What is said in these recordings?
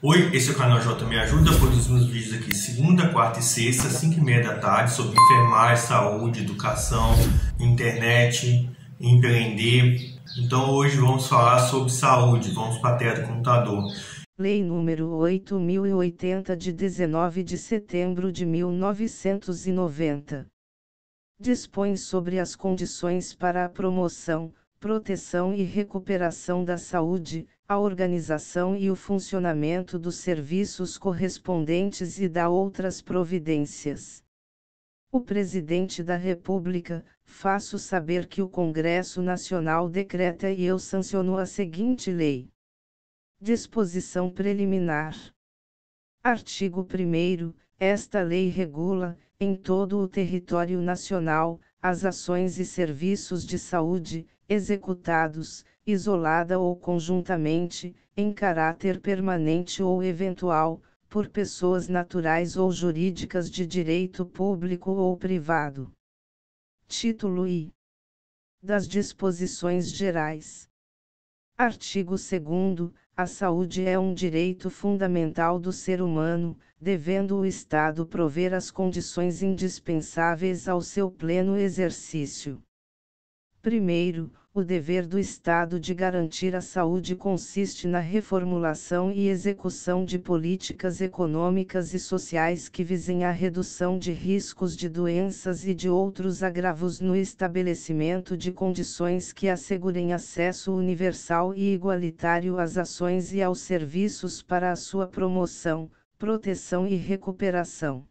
Oi, esse é o canal J Me Ajuda, produzo meus vídeos aqui segunda, quarta e sexta, 5 e meia da tarde, sobre enfermagem, saúde, educação, internet, empreender. Então hoje vamos falar sobre saúde, vamos para a tela do computador. Lei número 8080 de 19 de setembro de 1990. Dispõe sobre as condições para a promoção, proteção e recuperação da saúde, a organização e o funcionamento dos serviços correspondentes e da outras providências. O Presidente da República, faço saber que o Congresso Nacional decreta e eu sanciono a seguinte lei. Disposição preliminar. Artigo 1 Esta lei regula, em todo o território nacional, as ações e serviços de saúde, executados, isolada ou conjuntamente, em caráter permanente ou eventual, por pessoas naturais ou jurídicas de direito público ou privado. Título I das Disposições Gerais. Artigo 2 a saúde é um direito fundamental do ser humano, devendo o Estado prover as condições indispensáveis ao seu pleno exercício. Primeiro, o dever do Estado de garantir a saúde consiste na reformulação e execução de políticas econômicas e sociais que visem a redução de riscos de doenças e de outros agravos no estabelecimento de condições que assegurem acesso universal e igualitário às ações e aos serviços para a sua promoção, proteção e recuperação.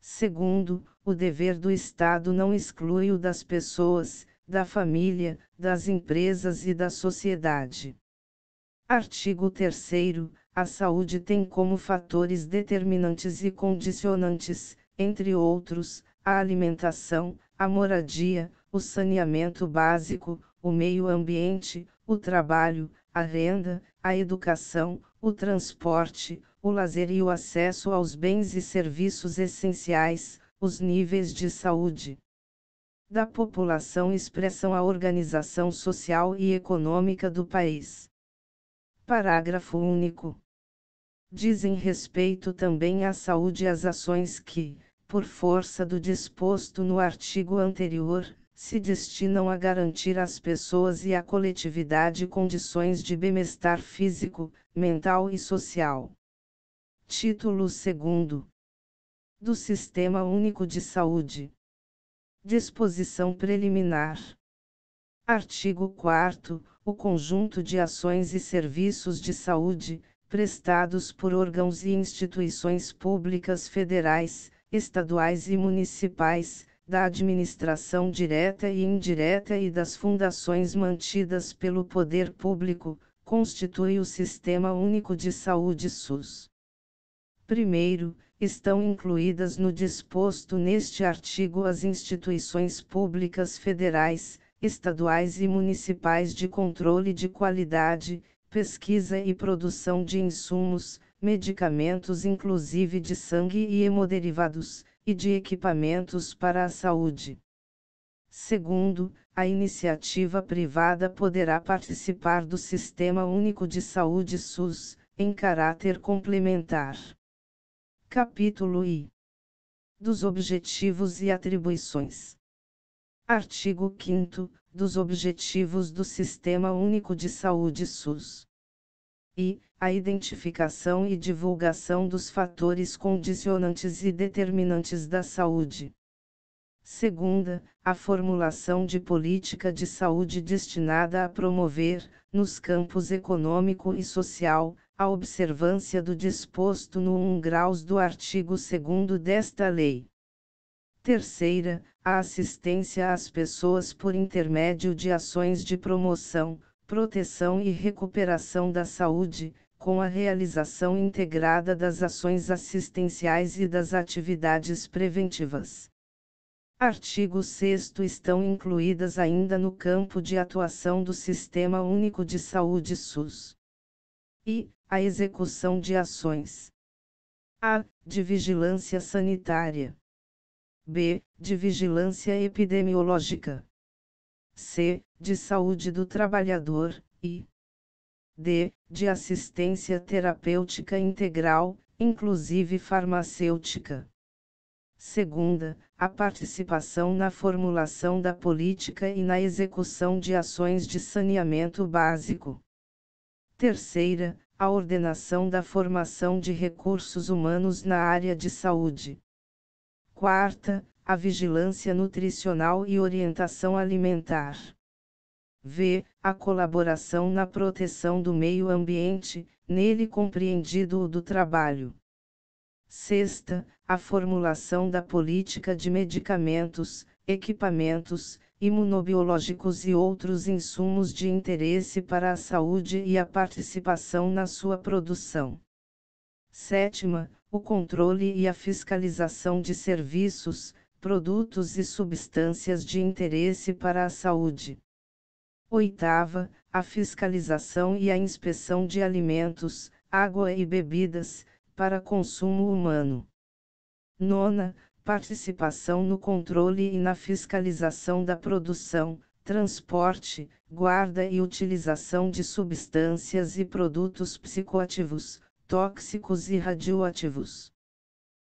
Segundo, o dever do Estado não exclui o das pessoas da família, das empresas e da sociedade. Artigo 3. A saúde tem como fatores determinantes e condicionantes, entre outros, a alimentação, a moradia, o saneamento básico, o meio ambiente, o trabalho, a renda, a educação, o transporte, o lazer e o acesso aos bens e serviços essenciais, os níveis de saúde da população expressam a organização social e econômica do país. Parágrafo único. Dizem respeito também à saúde as ações que, por força do disposto no artigo anterior, se destinam a garantir às pessoas e à coletividade condições de bem-estar físico, mental e social. Título 2 Do Sistema Único de Saúde Disposição preliminar. Artigo 4 O conjunto de ações e serviços de saúde, prestados por órgãos e instituições públicas federais, estaduais e municipais, da administração direta e indireta e das fundações mantidas pelo poder público, constitui o Sistema Único de Saúde SUS. Primeiro, estão incluídas no disposto neste artigo as instituições públicas federais, estaduais e municipais de controle de qualidade, pesquisa e produção de insumos, medicamentos, inclusive de sangue e hemoderivados, e de equipamentos para a saúde. Segundo, a iniciativa privada poderá participar do Sistema Único de Saúde SUS, em caráter complementar. Capítulo I. Dos objetivos e atribuições. Artigo 5 dos objetivos do Sistema Único de Saúde SUS. I a identificação e divulgação dos fatores condicionantes e determinantes da saúde. Segunda, a formulação de política de saúde destinada a promover, nos campos econômico e social, a observância do disposto no 1 graus do artigo 2 desta lei. Terceira, a assistência às pessoas por intermédio de ações de promoção, proteção e recuperação da saúde, com a realização integrada das ações assistenciais e das atividades preventivas. Artigo 6 estão incluídas ainda no campo de atuação do Sistema Único de Saúde SUS. E, a execução de ações a. de vigilância sanitária, b. de vigilância epidemiológica, c. de saúde do trabalhador e d. de assistência terapêutica integral, inclusive farmacêutica. Segunda, a participação na formulação da política e na execução de ações de saneamento básico. Terceira, a ordenação da formação de recursos humanos na área de saúde. Quarta, a vigilância nutricional e orientação alimentar. V. A colaboração na proteção do meio ambiente, nele compreendido o do trabalho. Sexta, a formulação da política de medicamentos, equipamentos, imunobiológicos e outros insumos de interesse para a saúde e a participação na sua produção. Sétima, o controle e a fiscalização de serviços, produtos e substâncias de interesse para a saúde. Oitava, a fiscalização e a inspeção de alimentos, água e bebidas, para consumo humano. Nona, participação no controle e na fiscalização da produção, transporte, guarda e utilização de substâncias e produtos psicoativos, tóxicos e radioativos.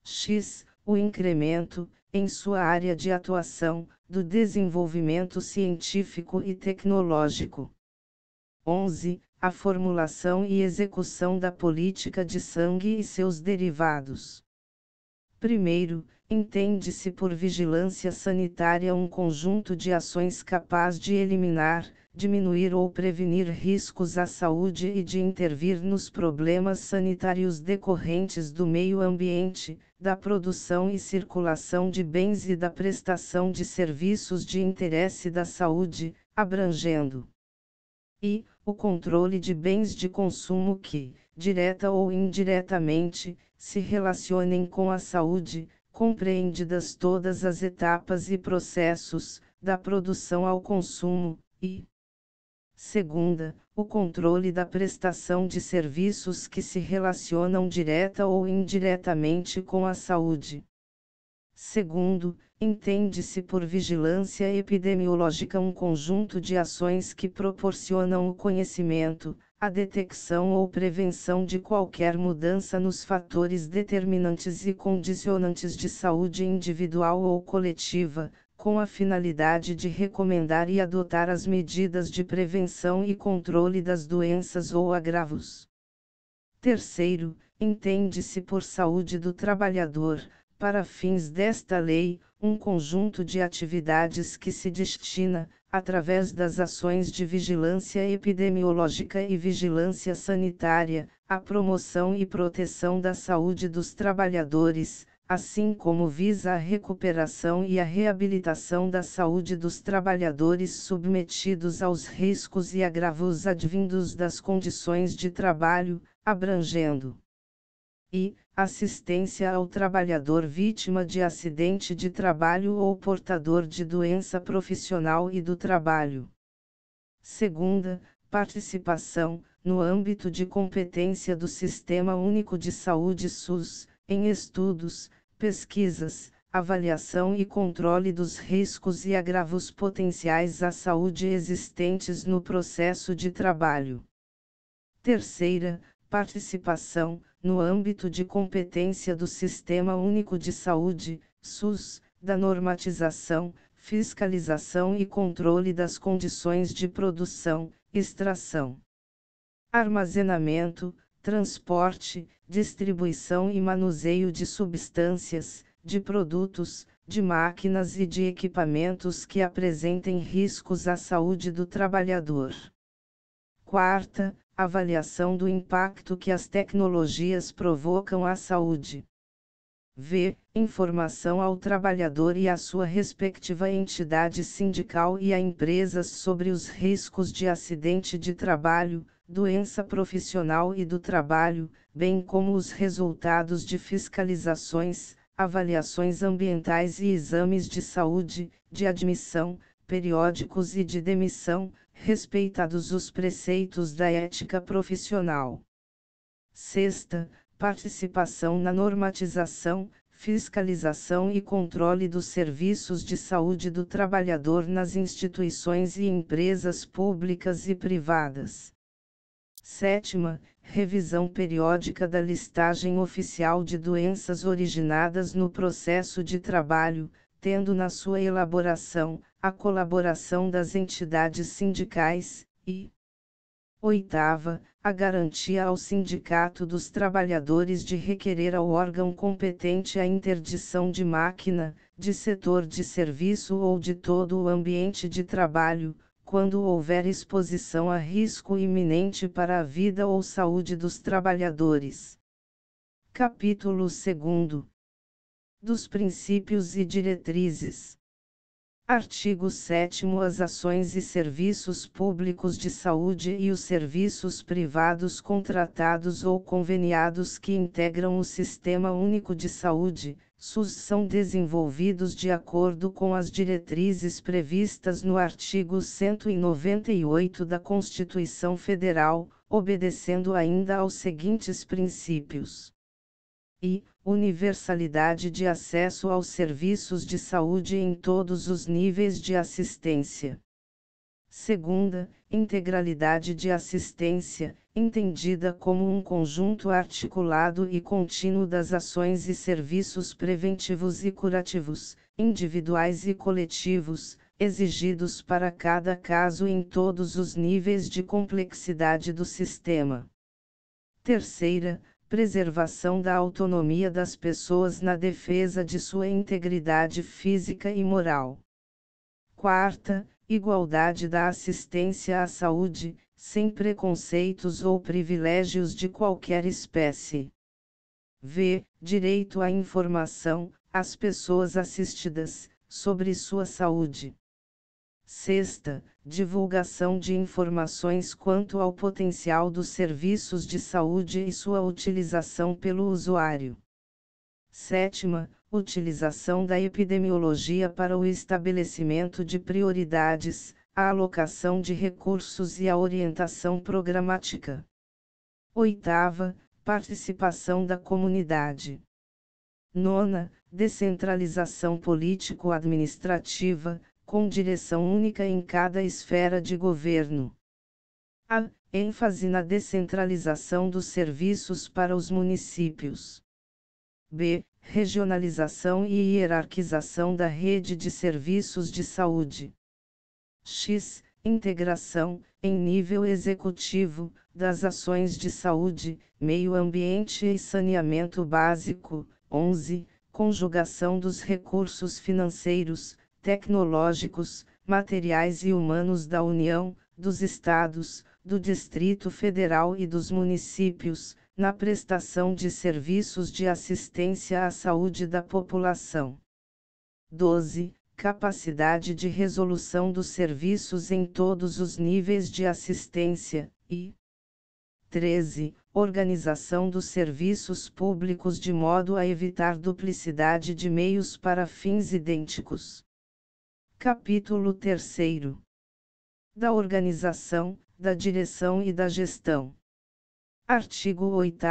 X. O incremento, em sua área de atuação, do desenvolvimento científico e tecnológico. 11. A formulação e execução da política de sangue e seus derivados. Primeiro, Entende-se por vigilância sanitária um conjunto de ações capaz de eliminar, diminuir ou prevenir riscos à saúde e de intervir nos problemas sanitários decorrentes do meio ambiente, da produção e circulação de bens e da prestação de serviços de interesse da saúde, abrangendo e o controle de bens de consumo que, direta ou indiretamente, se relacionem com a saúde, compreendidas todas as etapas e processos, da produção ao consumo, e Segunda, o controle da prestação de serviços que se relacionam direta ou indiretamente com a saúde. Segundo, entende-se por vigilância epidemiológica um conjunto de ações que proporcionam o conhecimento, a detecção ou prevenção de qualquer mudança nos fatores determinantes e condicionantes de saúde individual ou coletiva, com a finalidade de recomendar e adotar as medidas de prevenção e controle das doenças ou agravos. Terceiro, entende-se por saúde do trabalhador, para fins desta lei, um conjunto de atividades que se destina, através das ações de vigilância epidemiológica e vigilância sanitária, a promoção e proteção da saúde dos trabalhadores, assim como visa a recuperação e a reabilitação da saúde dos trabalhadores submetidos aos riscos e agravos advindos das condições de trabalho, abrangendo e assistência ao trabalhador vítima de acidente de trabalho ou portador de doença profissional e do trabalho. Segunda, participação, no âmbito de competência do Sistema Único de Saúde SUS, em estudos, pesquisas, avaliação e controle dos riscos e agravos potenciais à saúde existentes no processo de trabalho. Terceira, participação, no âmbito de competência do Sistema Único de Saúde, SUS, da normatização, fiscalização e controle das condições de produção, extração, armazenamento, transporte, distribuição e manuseio de substâncias, de produtos, de máquinas e de equipamentos que apresentem riscos à saúde do trabalhador. Quarta, Avaliação do impacto que as tecnologias provocam à saúde. V. Informação ao trabalhador e à sua respectiva entidade sindical e a empresas sobre os riscos de acidente de trabalho, doença profissional e do trabalho, bem como os resultados de fiscalizações, avaliações ambientais e exames de saúde, de admissão, periódicos e de demissão, respeitados os preceitos da ética profissional. Sexta, participação na normatização, fiscalização e controle dos serviços de saúde do trabalhador nas instituições e empresas públicas e privadas. Sétima, revisão periódica da listagem oficial de doenças originadas no processo de trabalho, tendo na sua elaboração, a colaboração das entidades sindicais, e, oitava, a garantia ao Sindicato dos Trabalhadores de requerer ao órgão competente a interdição de máquina, de setor de serviço ou de todo o ambiente de trabalho, quando houver exposição a risco iminente para a vida ou saúde dos trabalhadores. Capítulo 2 Dos princípios e diretrizes. Artigo 7 As ações e serviços públicos de saúde e os serviços privados contratados ou conveniados que integram o Sistema Único de Saúde, SUS, são desenvolvidos de acordo com as diretrizes previstas no artigo 198 da Constituição Federal, obedecendo ainda aos seguintes princípios e universalidade de acesso aos serviços de saúde em todos os níveis de assistência. Segunda, integralidade de assistência, entendida como um conjunto articulado e contínuo das ações e serviços preventivos e curativos, individuais e coletivos, exigidos para cada caso em todos os níveis de complexidade do sistema. Terceira, preservação da autonomia das pessoas na defesa de sua integridade física e moral. Quarta, igualdade da assistência à saúde, sem preconceitos ou privilégios de qualquer espécie. V. Direito à informação, às pessoas assistidas, sobre sua saúde. Sexta, divulgação de informações quanto ao potencial dos serviços de saúde e sua utilização pelo usuário. Sétima, utilização da epidemiologia para o estabelecimento de prioridades, a alocação de recursos e a orientação programática. Oitava, participação da comunidade. Nona, descentralização político-administrativa, com direção única em cada esfera de governo. A ênfase na descentralização dos serviços para os municípios. B. Regionalização e hierarquização da rede de serviços de saúde. X. Integração, em nível executivo, das ações de saúde, meio ambiente e saneamento básico. 11. Conjugação dos recursos financeiros, tecnológicos, materiais e humanos da União, dos Estados, do Distrito Federal e dos municípios, na prestação de serviços de assistência à saúde da população. 12. Capacidade de resolução dos serviços em todos os níveis de assistência, e 13. Organização dos serviços públicos de modo a evitar duplicidade de meios para fins idênticos. Capítulo 3 Da organização, da direção e da gestão. Artigo 8.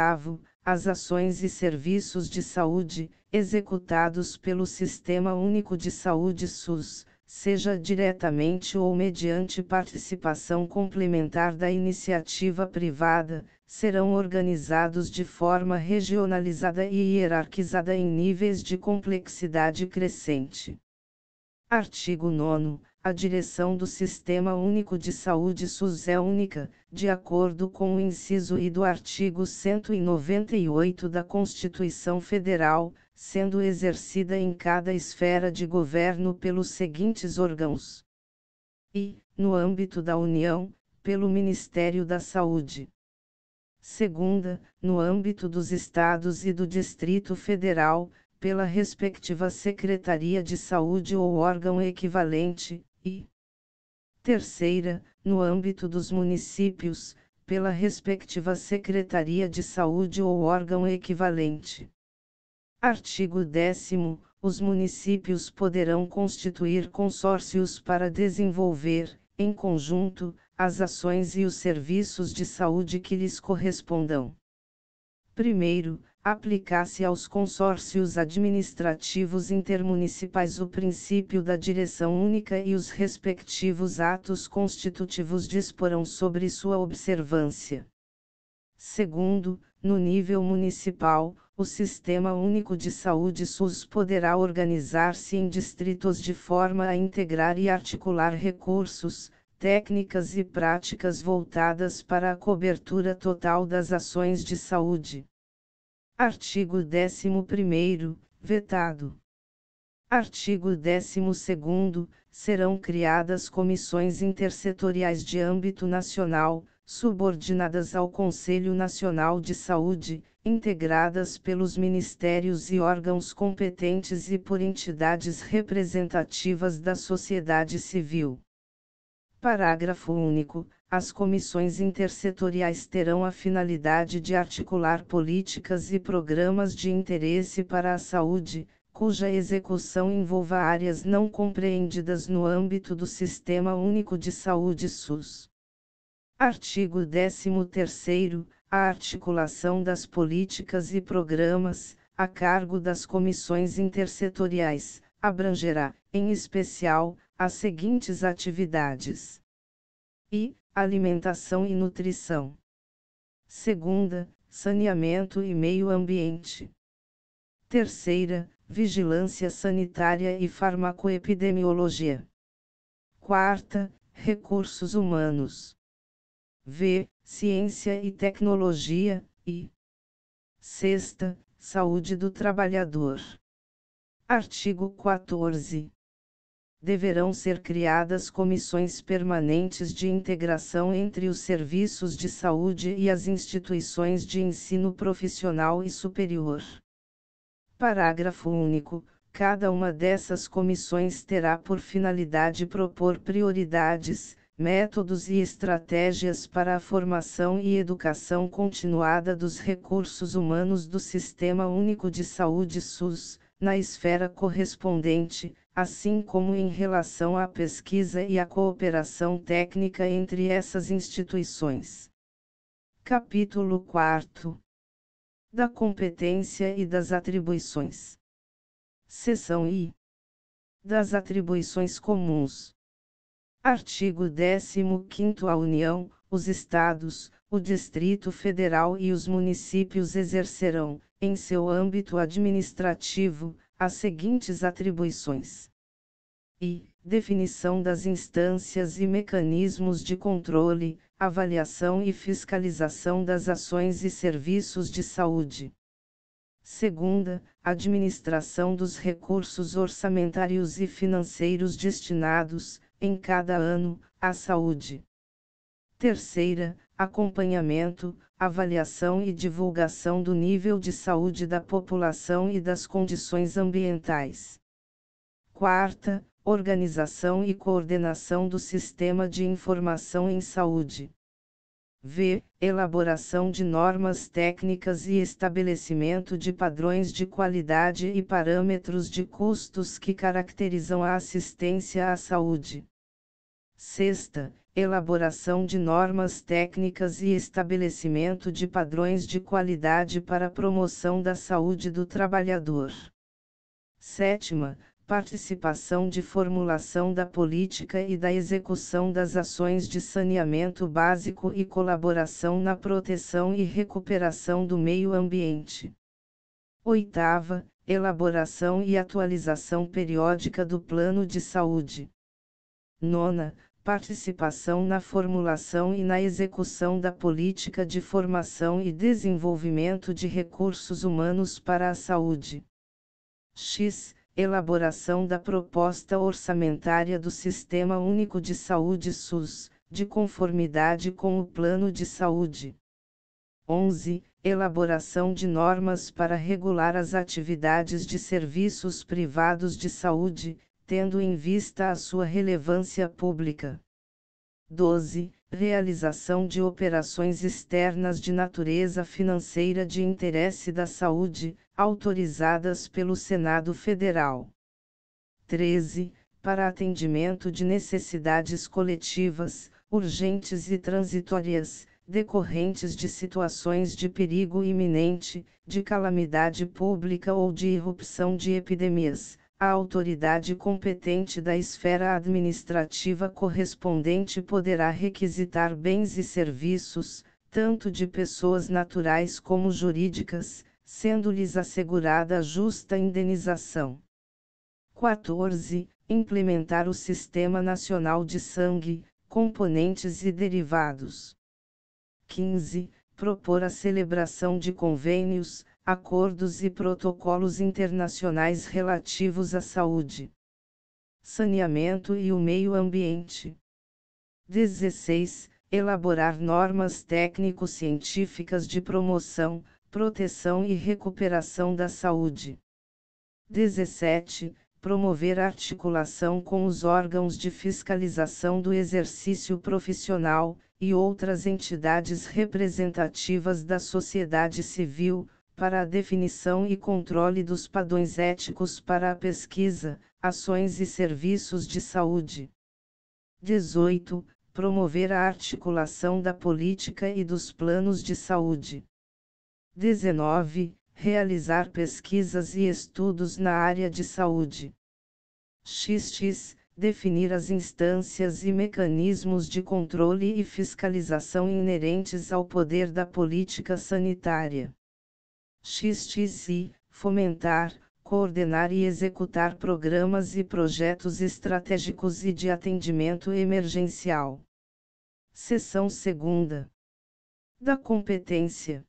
As ações e serviços de saúde, executados pelo Sistema Único de Saúde SUS, seja diretamente ou mediante participação complementar da iniciativa privada, serão organizados de forma regionalizada e hierarquizada em níveis de complexidade crescente. Artigo 9. A direção do Sistema Único de Saúde SUS é única, de acordo com o inciso I do artigo 198 da Constituição Federal, sendo exercida em cada esfera de governo pelos seguintes órgãos: i, no âmbito da União, pelo Ministério da Saúde. Segunda, no âmbito dos estados e do Distrito Federal, pela respectiva Secretaria de Saúde ou órgão equivalente, e terceira, no âmbito dos municípios, pela respectiva Secretaria de Saúde ou órgão equivalente. Artigo 10 os municípios poderão constituir consórcios para desenvolver, em conjunto, as ações e os serviços de saúde que lhes correspondam. Primeiro, aplicasse aos consórcios administrativos intermunicipais o princípio da direção única e os respectivos atos constitutivos disporão sobre sua observância. Segundo, no nível municipal, o Sistema Único de Saúde SUS poderá organizar-se em distritos de forma a integrar e articular recursos, técnicas e práticas voltadas para a cobertura total das ações de saúde. Artigo 11 vetado. Artigo 12 serão criadas comissões intersetoriais de âmbito nacional, subordinadas ao Conselho Nacional de Saúde, integradas pelos ministérios e órgãos competentes e por entidades representativas da sociedade civil. Parágrafo único. As comissões intersetoriais terão a finalidade de articular políticas e programas de interesse para a saúde, cuja execução envolva áreas não compreendidas no âmbito do Sistema Único de Saúde SUS. Artigo 13º, a articulação das políticas e programas, a cargo das comissões intersetoriais, abrangerá, em especial, as seguintes atividades. I alimentação e nutrição. Segunda, saneamento e meio ambiente. Terceira, vigilância sanitária e farmacoepidemiologia. Quarta, recursos humanos. V, ciência e tecnologia, e sexta, saúde do trabalhador. Artigo 14 deverão ser criadas comissões permanentes de integração entre os serviços de saúde e as instituições de ensino profissional e superior. Parágrafo único. Cada uma dessas comissões terá por finalidade propor prioridades, métodos e estratégias para a formação e educação continuada dos recursos humanos do Sistema Único de Saúde SUS na esfera correspondente, assim como em relação à pesquisa e à cooperação técnica entre essas instituições. Capítulo 4 Da competência e das atribuições. Seção I das atribuições comuns. Artigo 15 A União, os Estados, o Distrito Federal e os municípios exercerão, em seu âmbito administrativo, as seguintes atribuições: i) definição das instâncias e mecanismos de controle, avaliação e fiscalização das ações e serviços de saúde. Segunda, administração dos recursos orçamentários e financeiros destinados, em cada ano, à saúde. Terceira, acompanhamento, avaliação e divulgação do nível de saúde da população e das condições ambientais. Quarta, organização e coordenação do sistema de informação em saúde. V. Elaboração de normas técnicas e estabelecimento de padrões de qualidade e parâmetros de custos que caracterizam a assistência à saúde. Sexta, elaboração de normas técnicas e estabelecimento de padrões de qualidade para a promoção da saúde do trabalhador. Sétima, participação de formulação da política e da execução das ações de saneamento básico e colaboração na proteção e recuperação do meio ambiente. Oitava, elaboração e atualização periódica do plano de saúde. Nona, participação na formulação e na execução da política de formação e desenvolvimento de recursos humanos para a saúde. X. Elaboração da proposta orçamentária do Sistema Único de Saúde SUS, de conformidade com o Plano de Saúde. 11. Elaboração de normas para regular as atividades de serviços privados de saúde, tendo em vista a sua relevância pública. 12. Realização de operações externas de natureza financeira de interesse da saúde, autorizadas pelo Senado Federal. 13. Para atendimento de necessidades coletivas, urgentes e transitórias, decorrentes de situações de perigo iminente, de calamidade pública ou de irrupção de epidemias, a autoridade competente da esfera administrativa correspondente poderá requisitar bens e serviços, tanto de pessoas naturais como jurídicas, sendo-lhes assegurada justa indenização. 14. Implementar o Sistema Nacional de Sangue, Componentes e Derivados. 15. Propor a celebração de convênios, acordos e protocolos internacionais relativos à saúde, saneamento e o meio ambiente. 16. Elaborar normas técnico-científicas de promoção, proteção e recuperação da saúde. 17. Promover articulação com os órgãos de fiscalização do exercício profissional e outras entidades representativas da sociedade civil, para a definição e controle dos padrões éticos para a pesquisa, ações e serviços de saúde. 18. Promover a articulação da política e dos planos de saúde. 19. Realizar pesquisas e estudos na área de saúde. XX. Definir as instâncias e mecanismos de controle e fiscalização inerentes ao poder da política sanitária. XXI, fomentar, coordenar e executar programas e projetos estratégicos e de atendimento emergencial. Seção 2. Da competência.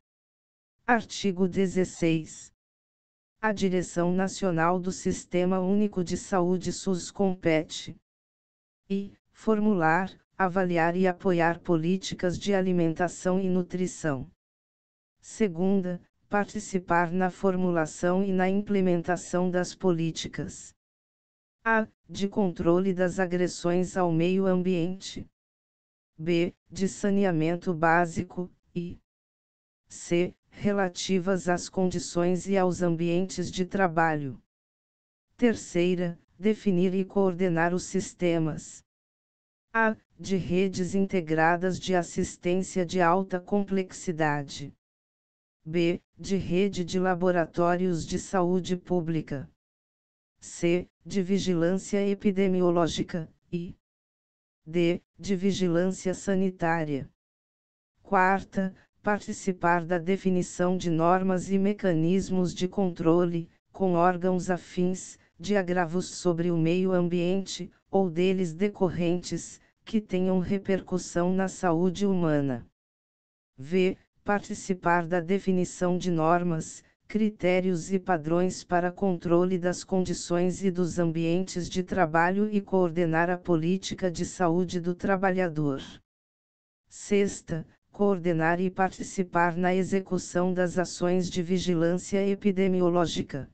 Artigo 16. A Direção Nacional do Sistema Único de Saúde SUS compete e formular, avaliar e apoiar políticas de alimentação e nutrição. Segunda, participar na formulação e na implementação das políticas. A. De controle das agressões ao meio ambiente. B. De saneamento básico, e C. Relativas às condições e aos ambientes de trabalho. Terceira, definir e coordenar os sistemas. A. De redes integradas de assistência de alta complexidade. B de rede de laboratórios de saúde pública. C. De vigilância epidemiológica e D. De vigilância sanitária. Quarta, participar da definição de normas e mecanismos de controle, com órgãos afins, de agravos sobre o meio ambiente, ou deles decorrentes, que tenham repercussão na saúde humana. V participar da definição de normas, critérios e padrões para controle das condições e dos ambientes de trabalho e coordenar a política de saúde do trabalhador. Sexta, coordenar e participar na execução das ações de vigilância epidemiológica.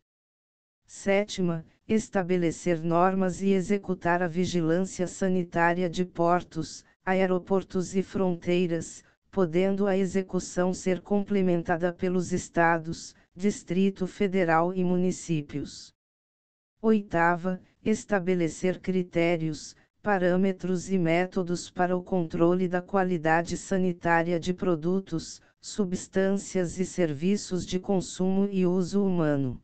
Sétima, estabelecer normas e executar a vigilância sanitária de portos, aeroportos e fronteiras, podendo a execução ser complementada pelos Estados, Distrito Federal e municípios. Oitava, estabelecer critérios, parâmetros e métodos para o controle da qualidade sanitária de produtos, substâncias e serviços de consumo e uso humano.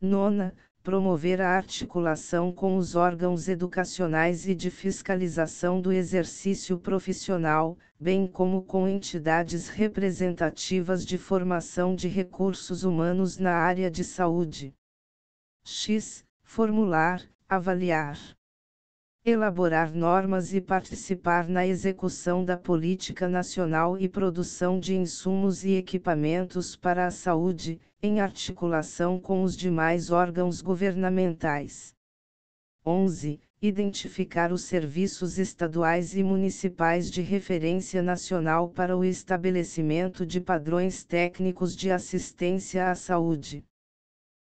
Nona, promover a articulação com os órgãos educacionais e de fiscalização do exercício profissional, bem como com entidades representativas de formação de recursos humanos na área de saúde. X. Formular, avaliar elaborar normas e participar na execução da política nacional e produção de insumos e equipamentos para a saúde, em articulação com os demais órgãos governamentais. 11. Identificar os serviços estaduais e municipais de referência nacional para o estabelecimento de padrões técnicos de assistência à saúde.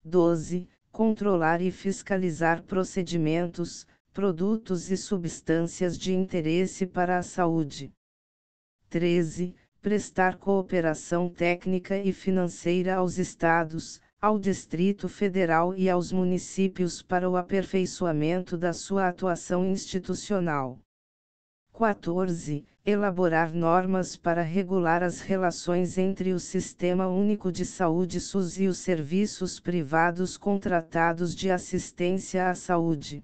12. Controlar e fiscalizar procedimentos, produtos e substâncias de interesse para a saúde. 13 prestar cooperação técnica e financeira aos Estados, ao Distrito Federal e aos municípios para o aperfeiçoamento da sua atuação institucional. 14. Elaborar normas para regular as relações entre o Sistema Único de Saúde SUS e os serviços privados contratados de assistência à saúde.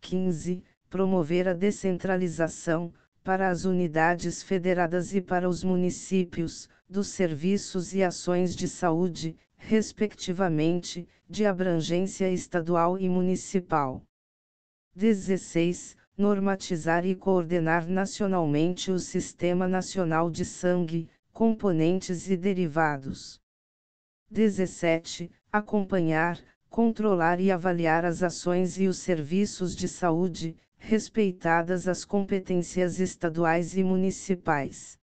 15. Promover a descentralização, para as unidades federadas e para os municípios, dos serviços e ações de saúde, respectivamente, de abrangência estadual e municipal. 16. Normatizar e coordenar nacionalmente o Sistema Nacional de Sangue, componentes e derivados. 17. Acompanhar, controlar e avaliar as ações e os serviços de saúde, respeitadas as competências estaduais e municipais.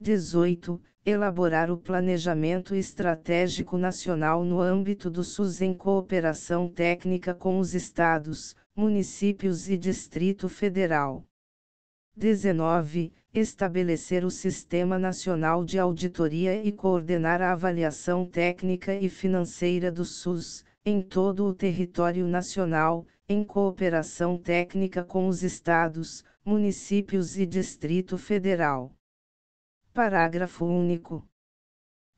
18. Elaborar o Planejamento Estratégico Nacional no âmbito do SUS em cooperação técnica com os estados, municípios e Distrito Federal. 19. Estabelecer o Sistema Nacional de Auditoria e coordenar a avaliação técnica e financeira do SUS, em todo o território nacional, em cooperação técnica com os estados, municípios e Distrito Federal. Parágrafo único.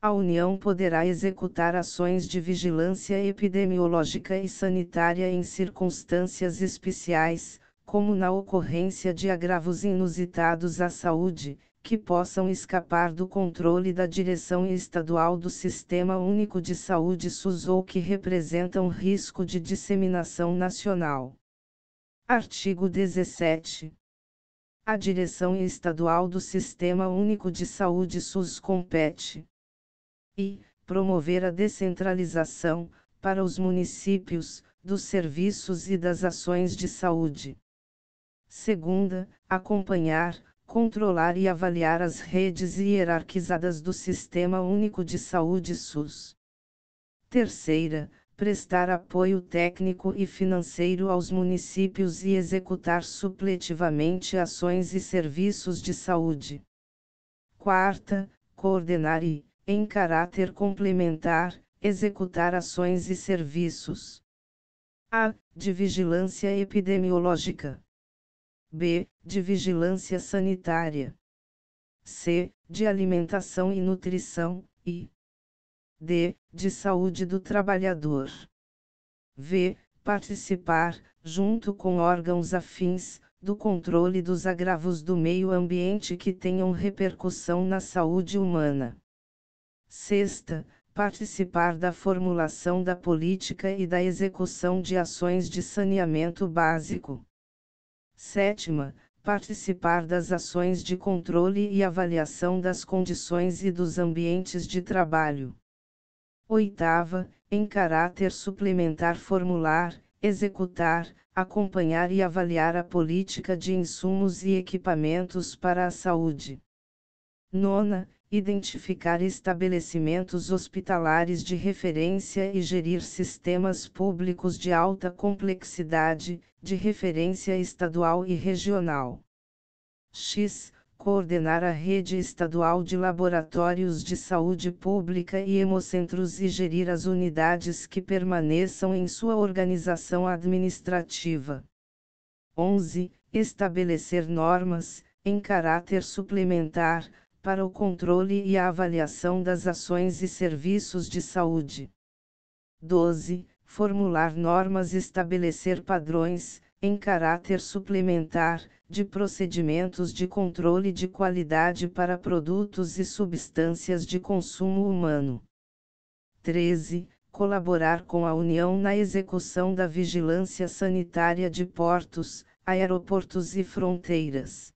A União poderá executar ações de vigilância epidemiológica e sanitária em circunstâncias especiais, como na ocorrência de agravos inusitados à saúde, que possam escapar do controle da direção estadual do Sistema Único de Saúde SUS ou que representam risco de disseminação nacional. Artigo 17. A direção estadual do Sistema Único de Saúde SUS compete e promover a descentralização para os municípios dos serviços e das ações de saúde. Segunda, acompanhar controlar e avaliar as redes hierarquizadas do Sistema Único de Saúde SUS. Terceira, prestar apoio técnico e financeiro aos municípios e executar supletivamente ações e serviços de saúde. Quarta, coordenar e, em caráter complementar, executar ações e serviços. A. De vigilância epidemiológica. B de vigilância sanitária, C, de alimentação e nutrição, e D, de saúde do trabalhador. V, participar, junto com órgãos afins, do controle dos agravos do meio ambiente que tenham repercussão na saúde humana. Sexta, participar da formulação da política e da execução de ações de saneamento básico. Sétima, participar das ações de controle e avaliação das condições e dos ambientes de trabalho. Oitava, em caráter suplementar formular, executar, acompanhar e avaliar a política de insumos e equipamentos para a saúde. Nona, identificar estabelecimentos hospitalares de referência e gerir sistemas públicos de alta complexidade, de referência estadual e regional. X. Coordenar a rede estadual de laboratórios de saúde pública e hemocentros e gerir as unidades que permaneçam em sua organização administrativa. 11. Estabelecer normas, em caráter suplementar, para o controle e a avaliação das ações e serviços de saúde. 12. Formular normas e estabelecer padrões, em caráter suplementar, de procedimentos de controle de qualidade para produtos e substâncias de consumo humano. 13. Colaborar com a União na execução da vigilância sanitária de portos, aeroportos e fronteiras.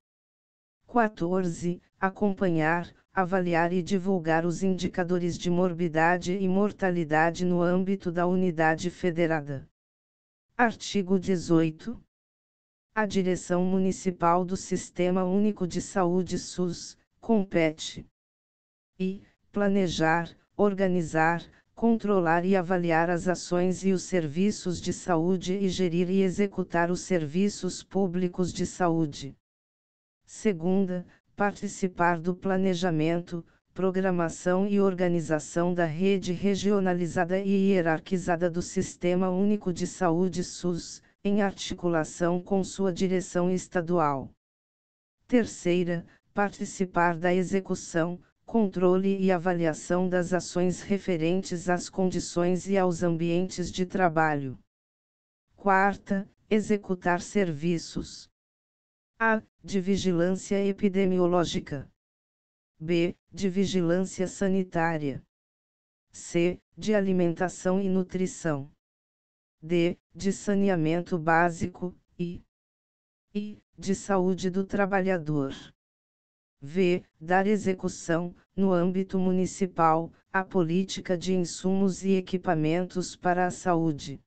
14 acompanhar, avaliar e divulgar os indicadores de morbidade e mortalidade no âmbito da unidade federada. Artigo 18. A direção municipal do Sistema Único de Saúde SUS compete e planejar, organizar, controlar e avaliar as ações e os serviços de saúde e gerir e executar os serviços públicos de saúde. Segunda, participar do planejamento, programação e organização da rede regionalizada e hierarquizada do Sistema Único de Saúde SUS, em articulação com sua direção estadual. Terceira, participar da execução, controle e avaliação das ações referentes às condições e aos ambientes de trabalho. Quarta, executar serviços, a. De vigilância epidemiológica. B. De vigilância sanitária. C. De alimentação e nutrição. D. De saneamento básico e I. De saúde do trabalhador. V. Dar execução, no âmbito municipal, à política de insumos e equipamentos para a saúde.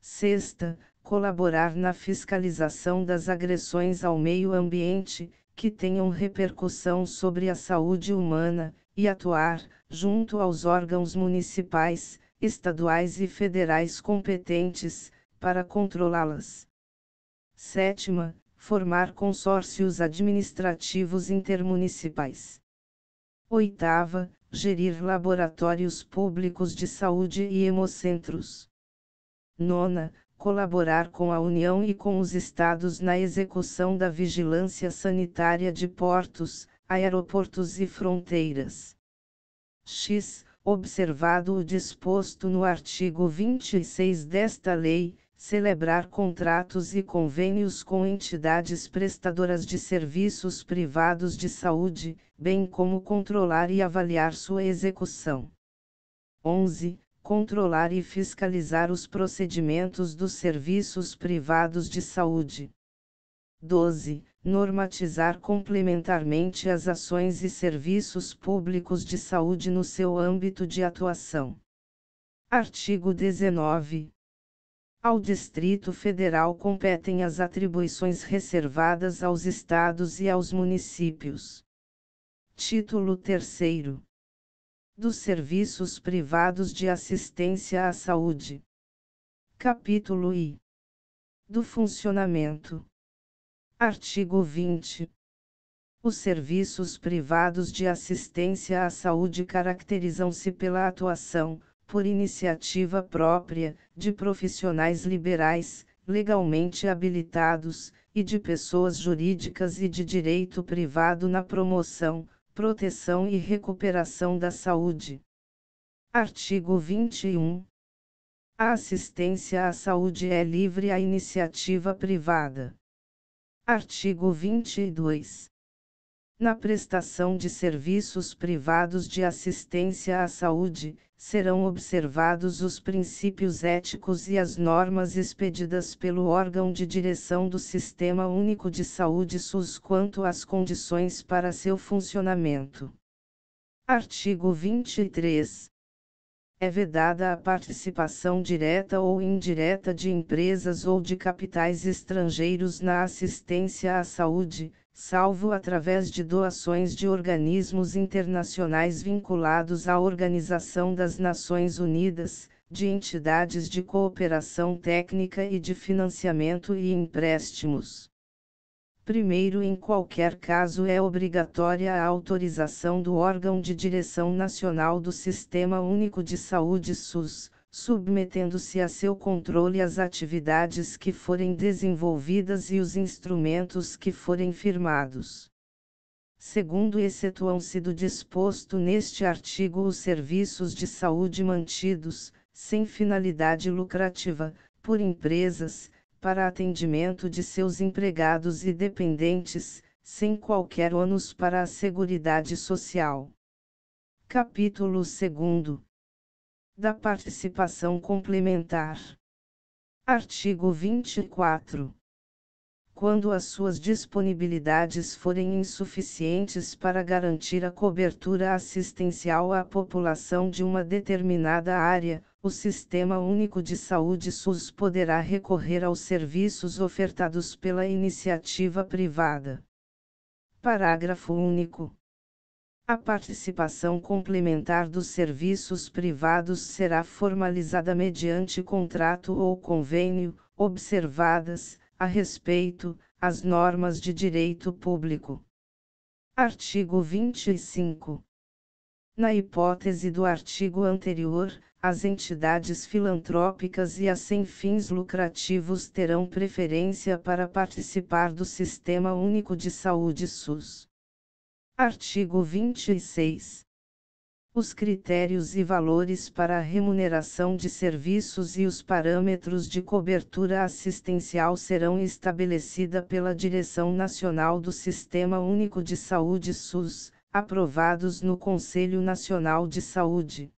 Sexta, colaborar na fiscalização das agressões ao meio ambiente, que tenham repercussão sobre a saúde humana, e atuar, junto aos órgãos municipais, estaduais e federais competentes, para controlá-las. Sétima, formar consórcios administrativos intermunicipais. Oitava, gerir laboratórios públicos de saúde e hemocentros. Nona, colaborar com a União e com os Estados na execução da vigilância sanitária de portos, aeroportos e fronteiras. X. Observado o disposto no artigo 26 desta lei, celebrar contratos e convênios com entidades prestadoras de serviços privados de saúde, bem como controlar e avaliar sua execução. 11 controlar e fiscalizar os procedimentos dos serviços privados de saúde. 12. Normatizar complementarmente as ações e serviços públicos de saúde no seu âmbito de atuação. Artigo 19. Ao Distrito Federal competem as atribuições reservadas aos estados e aos municípios. Título 3 dos serviços privados de assistência à saúde. Capítulo I do funcionamento. Artigo 20. Os serviços privados de assistência à saúde caracterizam-se pela atuação, por iniciativa própria, de profissionais liberais, legalmente habilitados, e de pessoas jurídicas e de direito privado na promoção, Proteção e Recuperação da Saúde. Artigo 21. A assistência à saúde é livre à iniciativa privada. Artigo 22 na prestação de serviços privados de assistência à saúde, serão observados os princípios éticos e as normas expedidas pelo órgão de direção do Sistema Único de Saúde SUS quanto às condições para seu funcionamento. Artigo 23. É vedada a participação direta ou indireta de empresas ou de capitais estrangeiros na assistência à saúde, salvo através de doações de organismos internacionais vinculados à Organização das Nações Unidas, de entidades de cooperação técnica e de financiamento e empréstimos. Primeiro, em qualquer caso, é obrigatória a autorização do órgão de direção nacional do Sistema Único de Saúde SUS submetendo-se a seu controle as atividades que forem desenvolvidas e os instrumentos que forem firmados. Segundo excetuam-se do disposto neste artigo os serviços de saúde mantidos, sem finalidade lucrativa, por empresas, para atendimento de seus empregados e dependentes, sem qualquer ônus para a Seguridade Social. Capítulo 2 da participação complementar. Artigo 24. Quando as suas disponibilidades forem insuficientes para garantir a cobertura assistencial à população de uma determinada área, o Sistema Único de Saúde SUS poderá recorrer aos serviços ofertados pela iniciativa privada. Parágrafo único. A participação complementar dos serviços privados será formalizada mediante contrato ou convênio, observadas, a respeito, as normas de direito público. Artigo 25. Na hipótese do artigo anterior, as entidades filantrópicas e as sem fins lucrativos terão preferência para participar do Sistema Único de Saúde SUS. Artigo 26. Os critérios e valores para a remuneração de serviços e os parâmetros de cobertura assistencial serão estabelecida pela Direção Nacional do Sistema Único de Saúde SUS, aprovados no Conselho Nacional de Saúde.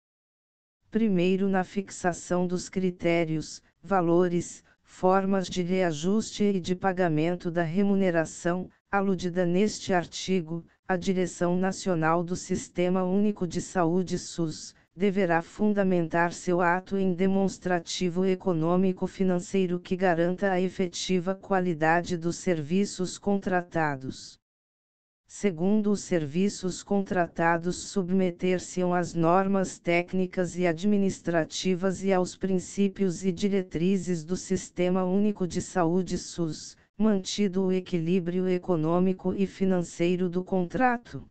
Primeiro na fixação dos critérios, valores, formas de reajuste e de pagamento da remuneração, aludida neste artigo, a Direção Nacional do Sistema Único de Saúde SUS, deverá fundamentar seu ato em demonstrativo econômico-financeiro que garanta a efetiva qualidade dos serviços contratados. Segundo os serviços contratados, submeter-se-ão às normas técnicas e administrativas e aos princípios e diretrizes do Sistema Único de Saúde SUS, mantido o equilíbrio econômico e financeiro do contrato.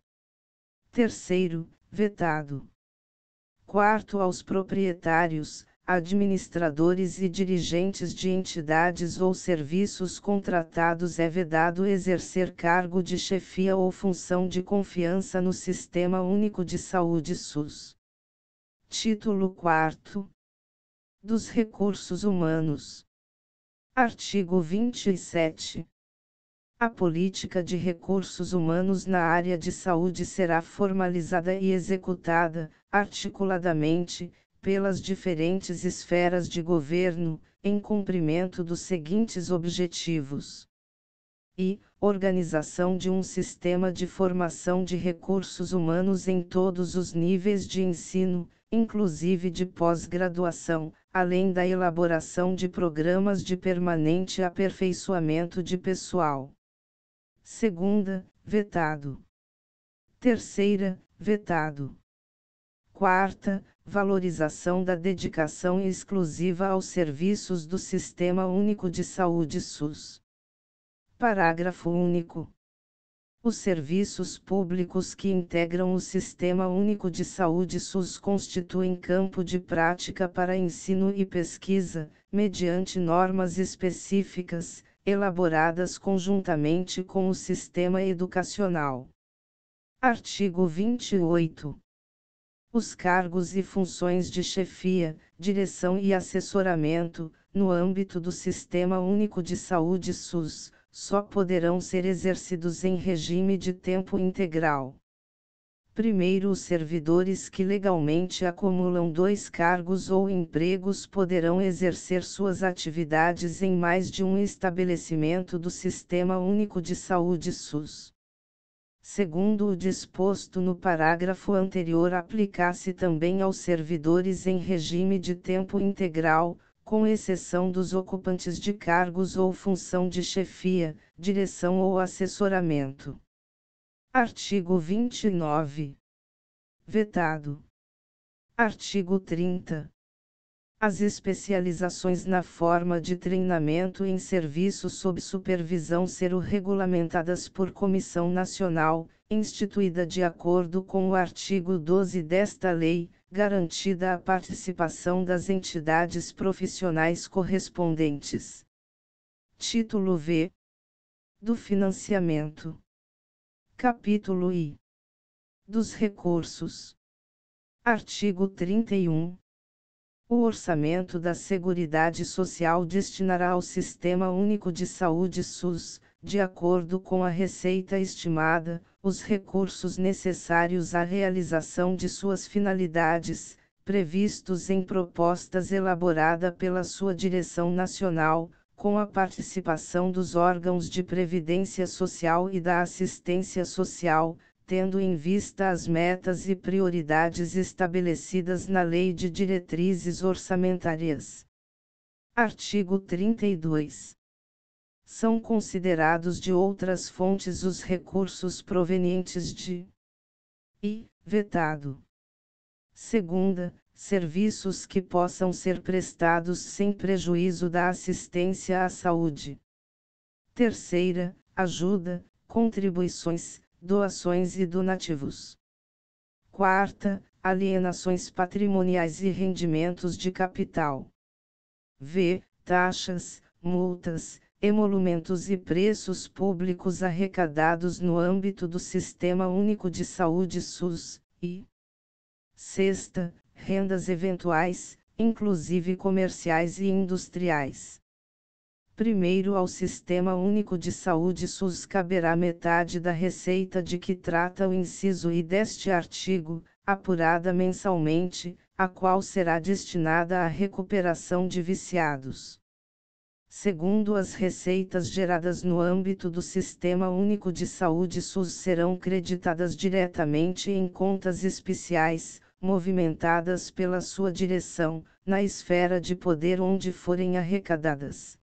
Terceiro, vetado. Quarto, aos proprietários, administradores e dirigentes de entidades ou serviços contratados é vedado exercer cargo de chefia ou função de confiança no Sistema Único de Saúde SUS. Título 4 Dos Recursos Humanos Artigo 27. A política de recursos humanos na área de saúde será formalizada e executada, articuladamente, pelas diferentes esferas de governo, em cumprimento dos seguintes objetivos: e organização de um sistema de formação de recursos humanos em todos os níveis de ensino, inclusive de pós-graduação, além da elaboração de programas de permanente aperfeiçoamento de pessoal. Segunda, vetado. Terceira, vetado. Quarta, valorização da dedicação exclusiva aos serviços do Sistema Único de Saúde SUS. Parágrafo único. Os serviços públicos que integram o Sistema Único de Saúde SUS constituem campo de prática para ensino e pesquisa, mediante normas específicas, elaboradas conjuntamente com o sistema educacional. Artigo 28. Os cargos e funções de chefia, direção e assessoramento, no âmbito do Sistema Único de Saúde SUS, só poderão ser exercidos em regime de tempo integral. Primeiro, os servidores que legalmente acumulam dois cargos ou empregos poderão exercer suas atividades em mais de um estabelecimento do Sistema Único de Saúde SUS. Segundo o disposto no parágrafo anterior, aplicar se também aos servidores em regime de tempo integral, com exceção dos ocupantes de cargos ou função de chefia, direção ou assessoramento. Artigo 29. Vetado. Artigo 30. As especializações na forma de treinamento em serviço sob supervisão serão regulamentadas por Comissão Nacional, instituída de acordo com o artigo 12 desta lei, garantida a participação das entidades profissionais correspondentes. Título V do financiamento. Capítulo I dos recursos. Artigo 31. O orçamento da Seguridade Social destinará ao Sistema Único de Saúde SUS de acordo com a receita estimada, os recursos necessários à realização de suas finalidades, previstos em propostas elaborada pela sua direção nacional, com a participação dos órgãos de previdência social e da assistência social, tendo em vista as metas e prioridades estabelecidas na Lei de Diretrizes Orçamentárias. Artigo 32 são considerados de outras fontes os recursos provenientes de e vetado. Segunda, serviços que possam ser prestados sem prejuízo da assistência à saúde. Terceira, ajuda, contribuições, doações e donativos. Quarta, alienações patrimoniais e rendimentos de capital. V. Taxas, multas, emolumentos e preços públicos arrecadados no âmbito do Sistema Único de Saúde SUS, e sexta, rendas eventuais, inclusive comerciais e industriais. Primeiro ao Sistema Único de Saúde SUS caberá metade da receita de que trata o inciso I deste artigo, apurada mensalmente, a qual será destinada à recuperação de viciados segundo as receitas geradas no âmbito do Sistema Único de Saúde SUS serão creditadas diretamente em contas especiais, movimentadas pela sua direção, na esfera de poder onde forem arrecadadas.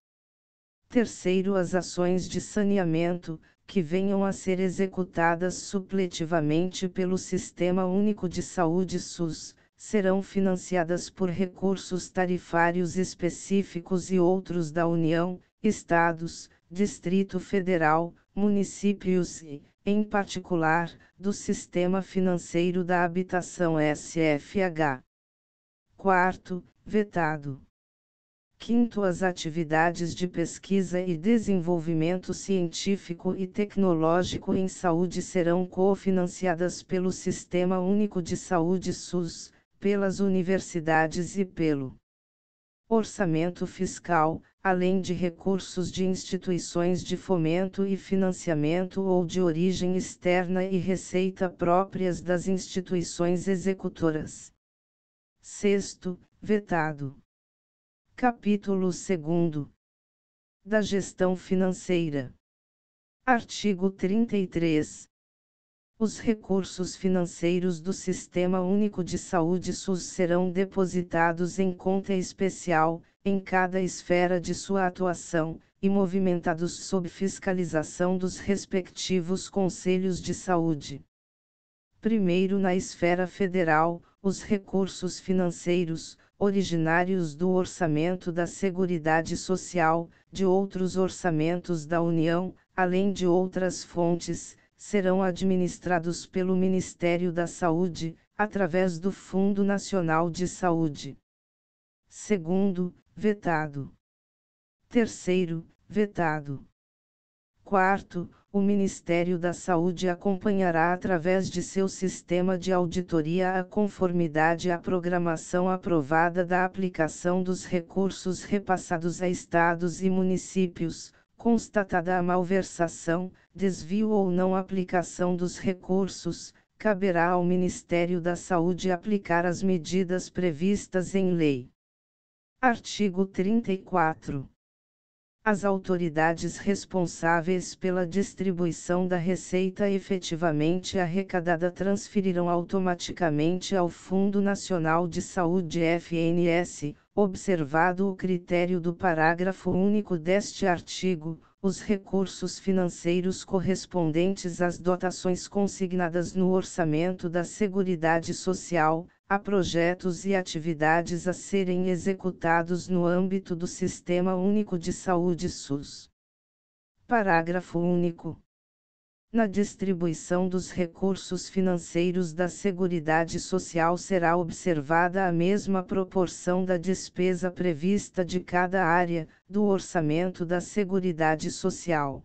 Terceiro, as ações de saneamento, que venham a ser executadas supletivamente pelo Sistema Único de Saúde SUS, serão financiadas por recursos tarifários específicos e outros da União, Estados, Distrito Federal, municípios e, em particular, do Sistema Financeiro da Habitação SFH. Quarto, vetado. Quinto, as atividades de pesquisa e desenvolvimento científico e tecnológico em saúde serão cofinanciadas pelo Sistema Único de Saúde SUS, pelas universidades e pelo orçamento fiscal, além de recursos de instituições de fomento e financiamento ou de origem externa e receita próprias das instituições executoras. Sexto, vetado. Capítulo 2 Da Gestão Financeira. Artigo 33. Os recursos financeiros do Sistema Único de Saúde SUS serão depositados em conta especial, em cada esfera de sua atuação, e movimentados sob fiscalização dos respectivos conselhos de saúde. Primeiro, na esfera federal, os recursos financeiros, originários do orçamento da Seguridade Social, de outros orçamentos da União, além de outras fontes, serão administrados pelo Ministério da Saúde, através do Fundo Nacional de Saúde. Segundo, vetado. Terceiro, vetado. Quarto, o Ministério da Saúde acompanhará através de seu sistema de auditoria a conformidade à programação aprovada da aplicação dos recursos repassados a estados e municípios, constatada a malversação, desvio ou não aplicação dos recursos, caberá ao Ministério da Saúde aplicar as medidas previstas em lei. Artigo 34. As autoridades responsáveis pela distribuição da receita efetivamente arrecadada transferirão automaticamente ao Fundo Nacional de Saúde FNS observado o critério do parágrafo único deste artigo, os recursos financeiros correspondentes às dotações consignadas no orçamento da Seguridade Social, a projetos e atividades a serem executados no âmbito do Sistema Único de Saúde SUS. Parágrafo único na distribuição dos recursos financeiros da Seguridade Social será observada a mesma proporção da despesa prevista de cada área do orçamento da Seguridade Social.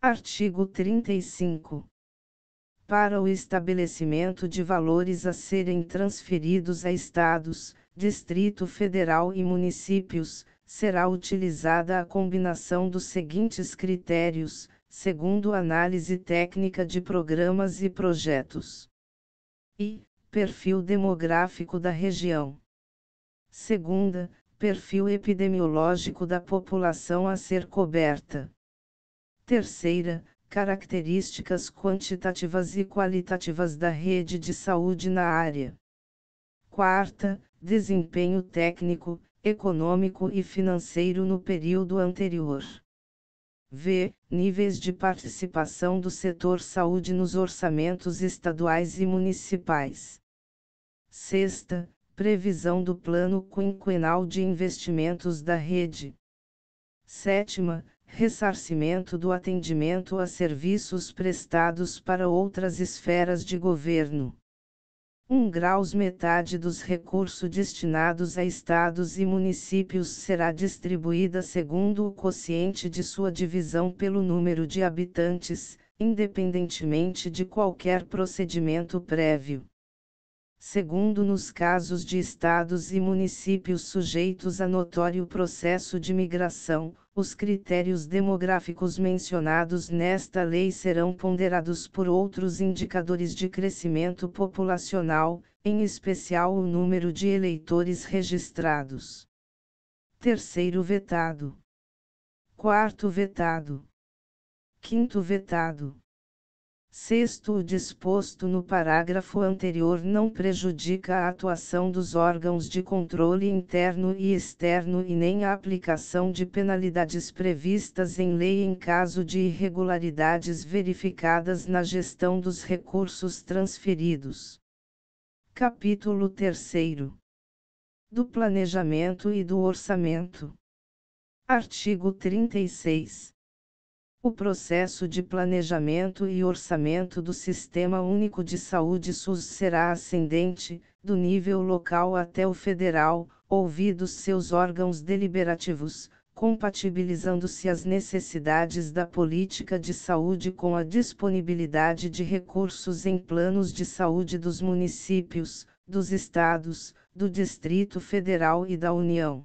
Artigo 35. Para o estabelecimento de valores a serem transferidos a estados, Distrito Federal e municípios, será utilizada a combinação dos seguintes critérios: segundo análise técnica de programas e projetos. E, perfil demográfico da região. Segunda, perfil epidemiológico da população a ser coberta. Terceira, características quantitativas e qualitativas da rede de saúde na área. Quarta, desempenho técnico, econômico e financeiro no período anterior. V. Níveis de participação do setor saúde nos orçamentos estaduais e municipais. Sexta, previsão do Plano Quinquenal de Investimentos da Rede. Sétima, ressarcimento do atendimento a serviços prestados para outras esferas de governo. 1 graus metade dos recursos destinados a estados e municípios será distribuída segundo o quociente de sua divisão pelo número de habitantes, independentemente de qualquer procedimento prévio segundo nos casos de estados e municípios sujeitos a notório processo de migração, os critérios demográficos mencionados nesta lei serão ponderados por outros indicadores de crescimento populacional, em especial o número de eleitores registrados. Terceiro vetado. Quarto vetado. Quinto vetado. Sexto, o disposto no parágrafo anterior não prejudica a atuação dos órgãos de controle interno e externo e nem a aplicação de penalidades previstas em lei em caso de irregularidades verificadas na gestão dos recursos transferidos. Capítulo 3 Do Planejamento e do Orçamento. Artigo 36 o processo de planejamento e orçamento do Sistema Único de Saúde SUS será ascendente, do nível local até o federal, ouvidos seus órgãos deliberativos, compatibilizando-se as necessidades da política de saúde com a disponibilidade de recursos em planos de saúde dos municípios, dos estados, do Distrito Federal e da União.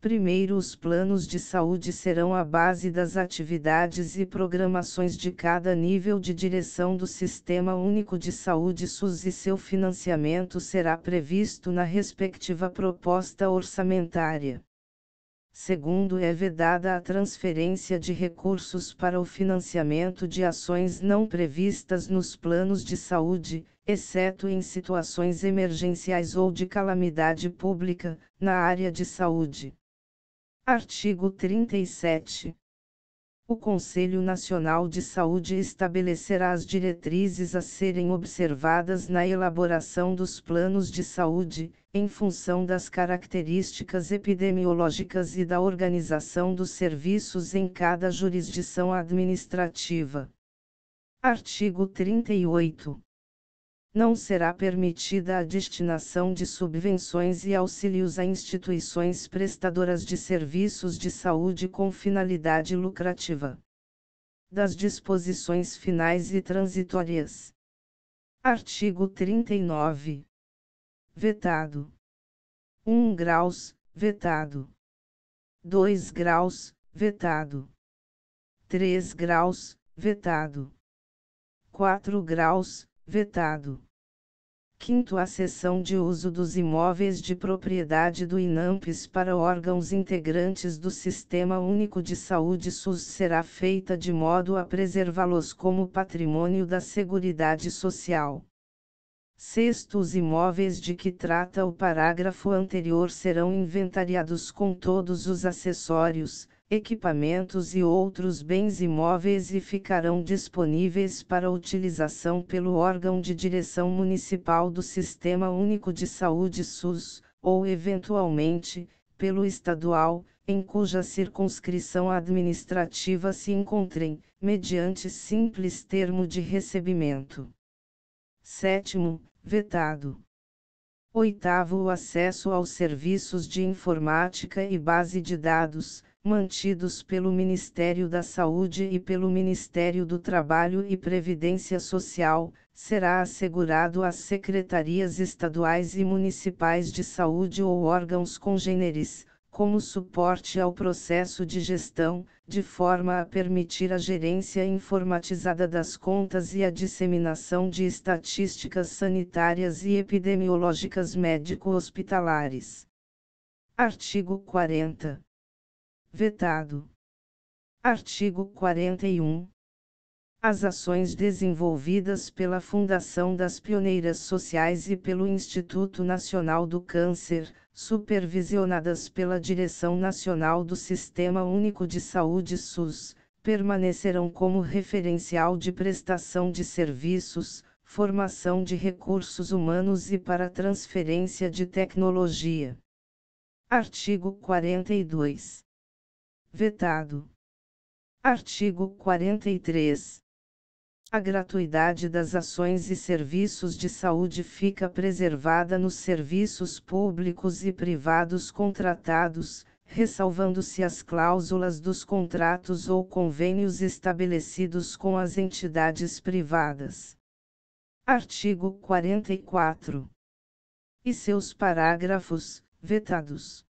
Primeiro, os planos de saúde serão a base das atividades e programações de cada nível de direção do Sistema Único de Saúde SUS e seu financiamento será previsto na respectiva proposta orçamentária. Segundo, é vedada a transferência de recursos para o financiamento de ações não previstas nos planos de saúde, exceto em situações emergenciais ou de calamidade pública, na área de saúde. Artigo 37. O Conselho Nacional de Saúde estabelecerá as diretrizes a serem observadas na elaboração dos planos de saúde, em função das características epidemiológicas e da organização dos serviços em cada jurisdição administrativa. Artigo 38 não será permitida a destinação de subvenções e auxílios a instituições prestadoras de serviços de saúde com finalidade lucrativa. Das disposições finais e transitórias. Artigo 39. Vetado. 1 graus, vetado. 2 graus, vetado. 3 graus, vetado. 4 graus, vetado. Quinto, a cessão de uso dos imóveis de propriedade do INAMPES para órgãos integrantes do Sistema Único de Saúde SUS será feita de modo a preservá-los como patrimônio da Seguridade Social. Sexto, os imóveis de que trata o parágrafo anterior serão inventariados com todos os acessórios, equipamentos e outros bens imóveis e ficarão disponíveis para utilização pelo órgão de direção municipal do Sistema Único de Saúde SUS, ou eventualmente, pelo estadual, em cuja circunscrição administrativa se encontrem, mediante simples termo de recebimento. Sétimo, vetado. Oitavo, o acesso aos serviços de informática e base de dados, mantidos pelo Ministério da Saúde e pelo Ministério do Trabalho e Previdência Social, será assegurado às secretarias estaduais e municipais de saúde ou órgãos congêneres, como suporte ao processo de gestão, de forma a permitir a gerência informatizada das contas e a disseminação de estatísticas sanitárias e epidemiológicas médico-hospitalares. Artigo 40. Vetado. Artigo 41. As ações desenvolvidas pela Fundação das Pioneiras Sociais e pelo Instituto Nacional do Câncer, supervisionadas pela Direção Nacional do Sistema Único de Saúde SUS, permanecerão como referencial de prestação de serviços, formação de recursos humanos e para transferência de tecnologia. Artigo 42. Vetado. Artigo 43. A gratuidade das ações e serviços de saúde fica preservada nos serviços públicos e privados contratados, ressalvando-se as cláusulas dos contratos ou convênios estabelecidos com as entidades privadas. Artigo 44. E seus parágrafos, vetados.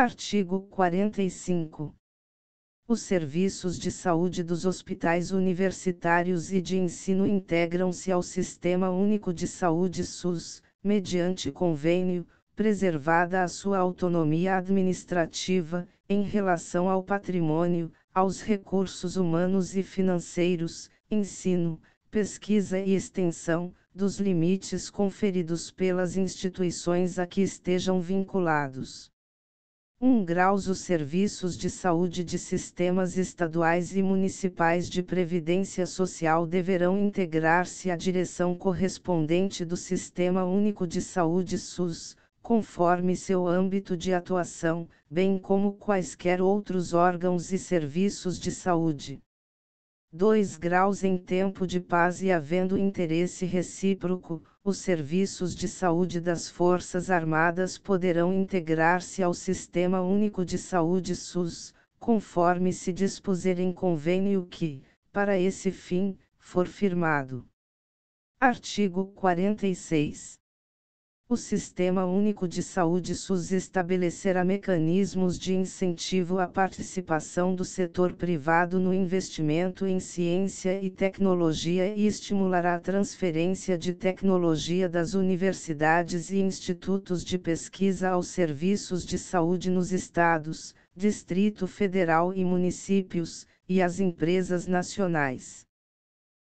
Artigo 45. Os serviços de saúde dos hospitais universitários e de ensino integram-se ao Sistema Único de Saúde SUS, mediante convênio, preservada a sua autonomia administrativa, em relação ao patrimônio, aos recursos humanos e financeiros, ensino, pesquisa e extensão, dos limites conferidos pelas instituições a que estejam vinculados. 1 graus os serviços de saúde de sistemas estaduais e municipais de previdência social deverão integrar-se à direção correspondente do Sistema Único de Saúde SUS, conforme seu âmbito de atuação, bem como quaisquer outros órgãos e serviços de saúde. 2 graus em tempo de paz e havendo interesse recíproco, os serviços de saúde das Forças Armadas poderão integrar-se ao Sistema Único de Saúde SUS, conforme se dispuser em convênio que, para esse fim, for firmado. Artigo 46 o Sistema Único de Saúde SUS estabelecerá mecanismos de incentivo à participação do setor privado no investimento em ciência e tecnologia e estimulará a transferência de tecnologia das universidades e institutos de pesquisa aos serviços de saúde nos estados, Distrito Federal e municípios, e às empresas nacionais.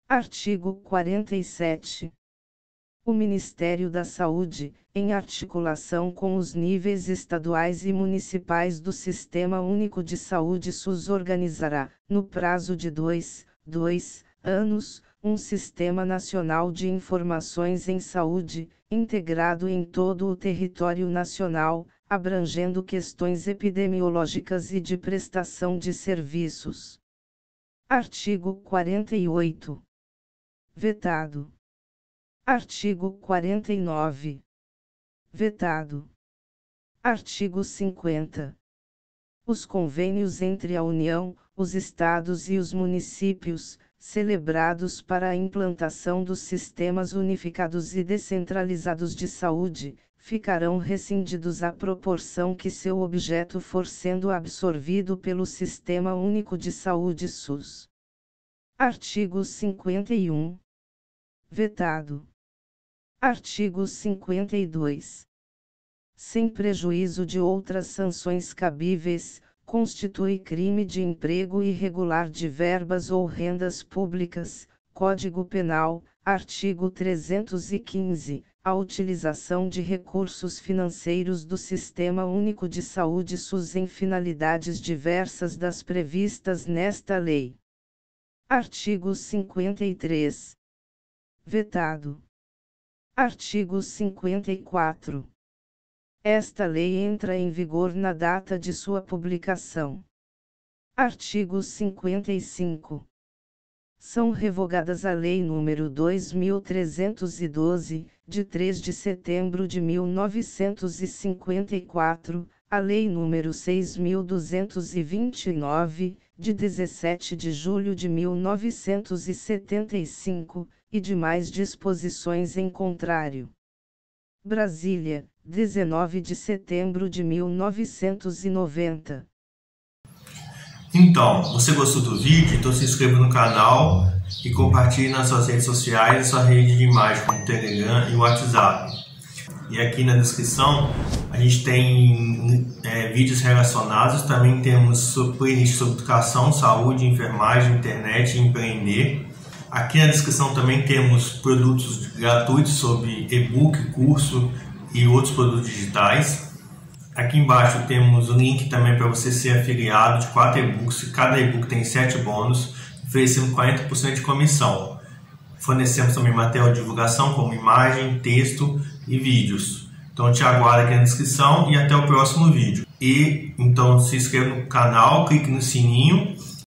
Artigo 47 o Ministério da Saúde, em articulação com os níveis estaduais e municipais do Sistema Único de Saúde SUS organizará, no prazo de dois, dois anos, um Sistema Nacional de Informações em Saúde, integrado em todo o território nacional, abrangendo questões epidemiológicas e de prestação de serviços. Artigo 48. Vetado Artigo 49. Vetado. Artigo 50. Os convênios entre a União, os Estados e os municípios, celebrados para a implantação dos sistemas unificados e descentralizados de saúde, ficarão rescindidos à proporção que seu objeto for sendo absorvido pelo Sistema Único de Saúde SUS. Artigo 51. Vetado. Artigo 52. Sem prejuízo de outras sanções cabíveis, constitui crime de emprego irregular de verbas ou rendas públicas, Código Penal, artigo 315, a utilização de recursos financeiros do Sistema Único de Saúde SUS em finalidades diversas das previstas nesta lei. Artigo 53. Vetado Artigo 54. Esta lei entra em vigor na data de sua publicação. Artigo 55. São revogadas a Lei nº 2312, de 3 de setembro de 1954, a Lei nº 6229, de 17 de julho de 1975, e demais disposições em contrário. Brasília, 19 de setembro de 1990. Então, você gostou do vídeo? Então se inscreva no canal e compartilhe nas suas redes sociais e sua rede de imagem, como Telegram e WhatsApp. E aqui na descrição a gente tem é, vídeos relacionados, também temos playlist sobre educação, saúde, enfermagem, internet e empreender. Aqui na descrição também temos produtos gratuitos sobre e-book, curso e outros produtos digitais. Aqui embaixo temos o link também para você ser afiliado de 4 e-books. Cada e-book tem 7 bônus, oferecendo 40% de comissão. Fornecemos também material de divulgação como imagem, texto e vídeos. Então eu te aguardo aqui na descrição e até o próximo vídeo. E então se inscreva no canal, clique no sininho